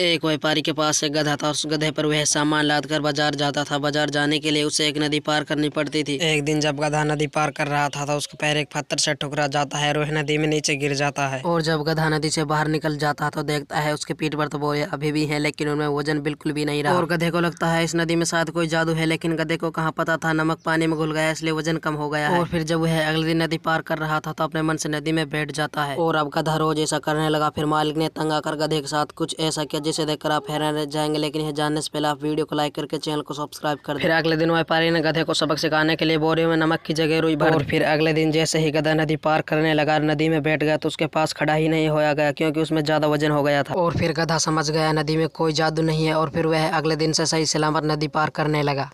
एक व्यापारी के पास एक गधा था उस गधे पर वह सामान लाद कर बाजार जाता था बाजार जाने के लिए उसे एक नदी पार करनी पड़ती थी एक दिन जब गधा नदी पार कर रहा था तो उसके पैर एक पत्थर से ठुकरा जाता है और वह नदी में नीचे गिर जाता है और जब गधा नदी से बाहर निकल जाता है तो देखता है उसके पीठ पर तो बोरे अभी भी है लेकिन उनमें वजन बिल्कुल भी नहीं रहा और गधे को लगता है इस नदी में शायद कोई जादू है लेकिन गधे को कहाँ पता था नमक पानी में घुल गया इसलिए वजन कम हो गया और फिर जब वह अगले दिन नदी पार कर रहा था तो अपने मन से नदी में बैठ जाता है और अब गधा रोज ऐसा करने लगा फिर मालिक ने तंग आकर गधे के साथ कुछ ऐसा किया जिसे देखकर आप हैरान रह जाएंगे लेकिन यह जानने से पहले आप वीडियो को लाइक करके चैनल को सब्सक्राइब कर फिर अगले दिन व्यापारी ने गधे को सबक सिखाने के लिए बोरियों में नमक की जगह रुई भर और फिर अगले दिन जैसे ही गधा नदी पार करने लगा नदी में बैठ गया तो उसके पास खड़ा ही नहीं होया गया क्योंकि उसमें ज़्यादा वजन हो गया था और फिर गधा समझ गया नदी में कोई जादू नहीं है और फिर वह अगले दिन से सही सलामत नदी पार करने लगा